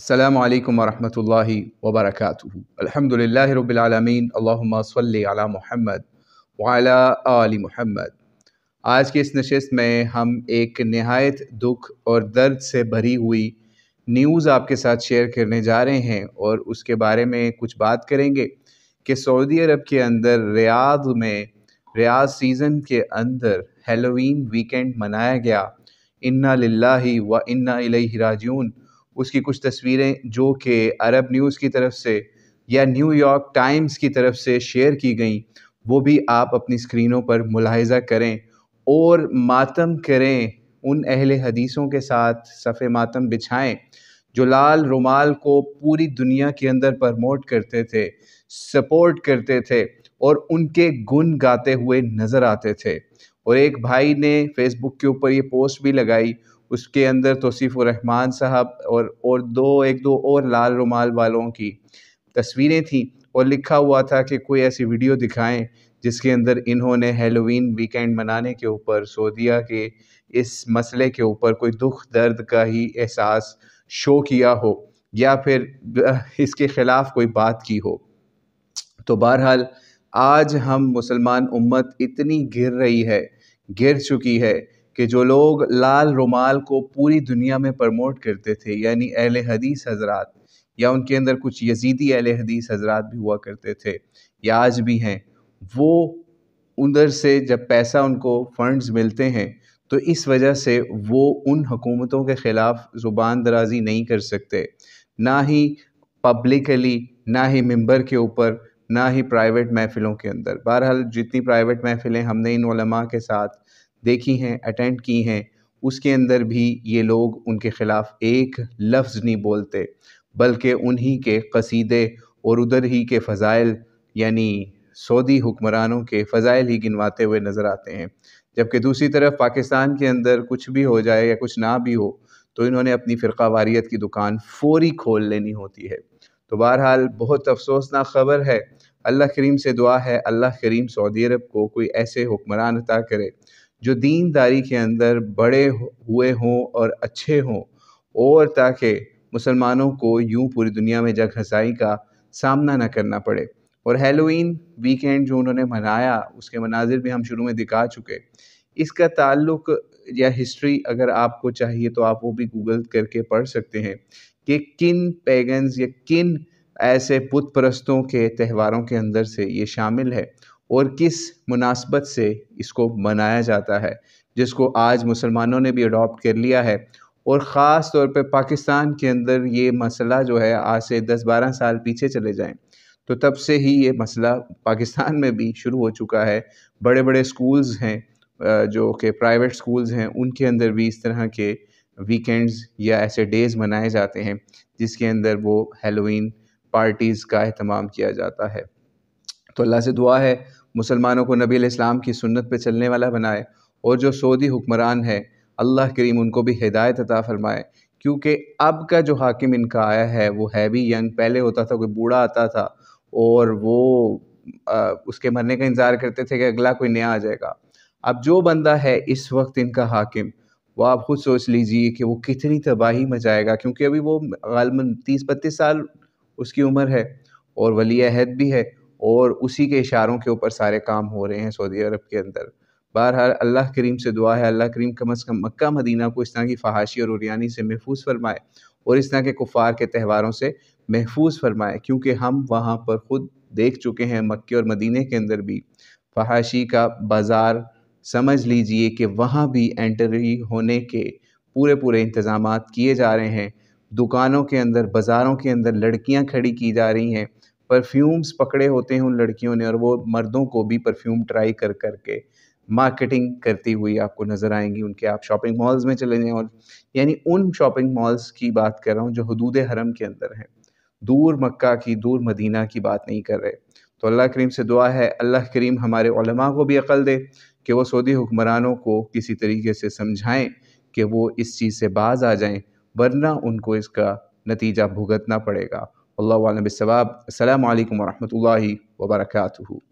अल्लाम رب العالمين اللهم صل على महमद وعلى آل महमद आज के इस नशस्त में हम एक नहायत दुख और दर्द से भरी हुई न्यूज़ आपके साथ शेयर करने जा रहे हैं और उसके बारे में कुछ बात करेंगे कि सऊदी अरब के अंदर रियाद में रियाज सीज़न के अंदर हेलोवीन वीकेंड मनाया गया इन्ना लाही व इन्ना राजून उसकी कुछ तस्वीरें जो कि अरब न्यूज़ की तरफ से या न्यूयॉर्क टाइम्स की तरफ से शेयर की गई वो भी आप अपनी स्क्रीनों पर मुलाहजा करें और मातम करें उन अहल हदीसों के साथ सफ़े मातम बिछाएं जो लाल रुमाल को पूरी दुनिया के अंदर प्रमोट करते थे सपोर्ट करते थे और उनके गुण गाते हुए नज़र आते थे और एक भाई ने फेसबुक के ऊपर ये पोस्ट भी लगाई उसके अंदर रहमान साहब और और दो एक दो और लाल रुमाल वालों की तस्वीरें थीं और लिखा हुआ था कि कोई ऐसी वीडियो दिखाएं जिसके अंदर इन्होंने हेलोवीन वीकेंड मनाने के ऊपर सोदिया के इस मसले के ऊपर कोई दुख दर्द का ही एहसास शो किया हो या फिर इसके ख़िलाफ़ कोई बात की हो तो बहरहाल आज हम मुसलमान उम्मत इतनी गिर रही है गिर चुकी है कि जो लोग लाल रुमाल को पूरी दुनिया में प्रमोट करते थे यानी अहल हदीस हजरात या उनके अंदर कुछ यजीदी अहल हदीस हजरात भी हुआ करते थे या आज भी हैं वो उधर से जब पैसा उनको फंड्स मिलते हैं तो इस वजह से वो उन हुकूमतों के ख़िलाफ़ ज़ुबान दराजी नहीं कर सकते ना ही पब्लिकली ना ही मंबर के ऊपर ना ही प्राइवेट महफ़िलों के अंदर बहरहाल जितनी प्राइवेट महफ़िलें हमने इन के साथ देखी हैं अटेंड की हैं उसके अंदर भी ये लोग उनके ख़िलाफ़ एक लफ्ज़ नहीं बोलते बल्कि उन्हीं के कसीदे और उधर ही के फ़ज़ाइल यानी सऊदी हुक्मरानों के फ़ज़ाइल ही गिनवाते हुए नज़र आते हैं जबकि दूसरी तरफ पाकिस्तान के अंदर कुछ भी हो जाए या कुछ ना भी हो तो इन्होंने अपनी फ़िरका की दुकान फौरी खोल लेनी होती है तो बहरहाल बहुत अफसोसनाक खबर है अल्लाह करीम से दुआ है अल्लाह करीम सऊदी अरब को कोई ऐसे हुक्मरान अता करे जो दीनदारी के अंदर बड़े हुए हों और अच्छे हों और ताकि मुसलमानों को यूं पूरी दुनिया में जग हसाई का सामना ना करना पड़े और हेलोइन वीकेंड जो उन्होंने मनाया उसके मनाजिर भी हम शुरू में दिखा चुके इसका ताल्लुक या हिस्ट्री अगर आपको चाहिए तो आप वो भी गूगल करके पढ़ सकते हैं कि किन पैगन्स या किन ऐसे बुत परस्तों के त्यौहारों के अंदर से ये शामिल है और किस मुनासबत से इसको मनाया जाता है जिसको आज मुसलमानों ने भी अडॉप्ट कर लिया है और ख़ास तौर पे पाकिस्तान के अंदर ये मसला जो है आज से 10-12 साल पीछे चले जाएं तो तब से ही ये मसला पाकिस्तान में भी शुरू हो चुका है बड़े बड़े स्कूल्स हैं जो कि प्राइवेट स्कूल्स हैं उनके अंदर भी इस तरह के वीकेंड्स या ऐसे डेज़ मनाए जाते हैं जिसके अंदर वो हेलोइन पार्टीज़ का अहतमाम किया जाता है तो अल्लाह से दुआ है मुसलमानों को नबी इस्लाम की सुन्नत पर चलने वाला बनाए और जो सऊदी हुक्मरान है अल्लाह करीम उनको भी हिदायत अता फ़रमाए क्योंकि अब का जो हाकिम इनका आया है वो है भी यंग पहले होता था कोई बूढ़ा आता था और वो आ, उसके मरने का इंतज़ार करते थे कि अगला कोई नया आ जाएगा अब जो बंदा है इस वक्त इनका हाकिम वो आप ख़ुद सोच लीजिए कि वो कितनी तबाही मचाएगा क्योंकि अभी वो गलमन तीस बत्तीस साल उसकी उम्र है और वली अहद भी है और उसी के इशारों के ऊपर सारे काम हो रहे हैं सऊदी अरब के अंदर बहरहाल अल्लाह करीम से दुआ है अल्लाह करीम कम अज़ कम मक्का मदीना को इस तरह की फहाशी और उरियानी से महफूज फरमाए और इस तरह के कुफ़ार के त्यौहारों से महफूज फरमाए क्योंकि हम वहाँ पर ख़ुद देख चुके हैं मक्के और मदीने के अंदर भी फहाशी का बाज़ार समझ लीजिए कि वहाँ भी एंट्री होने के पूरे पूरे इंतज़ाम किए जा रहे हैं दुकानों के अंदर बाज़ारों के अंदर लड़कियाँ खड़ी की जा रही हैं परफ्यूम्स पकड़े होते हैं उन लड़कियों ने और वो मर्दों को भी परफ्यूम ट्राई कर करके मार्केटिंग करती हुई आपको नज़र आएंगी उनके आप शॉपिंग मॉल्स में चले जाएँ और यानी उन शॉपिंग मॉल्स की बात कर रहा हूँ जो हदूद हरम के अंदर हैं दूर मक्का की दूर मदीना की बात नहीं कर रहे तो अल्लाह करीम से दुआ है अल्लाह करीम हमारे को भी अकल दे कि वो सऊदी हुक्मरानों को किसी तरीके से समझाएं कि वो इस चीज़ से बाज आ जाएं वरना उनको इसका नतीजा भुगतना पड़ेगा الله أعلم بالسباب السلام عليكم ورحمة الله وبركاته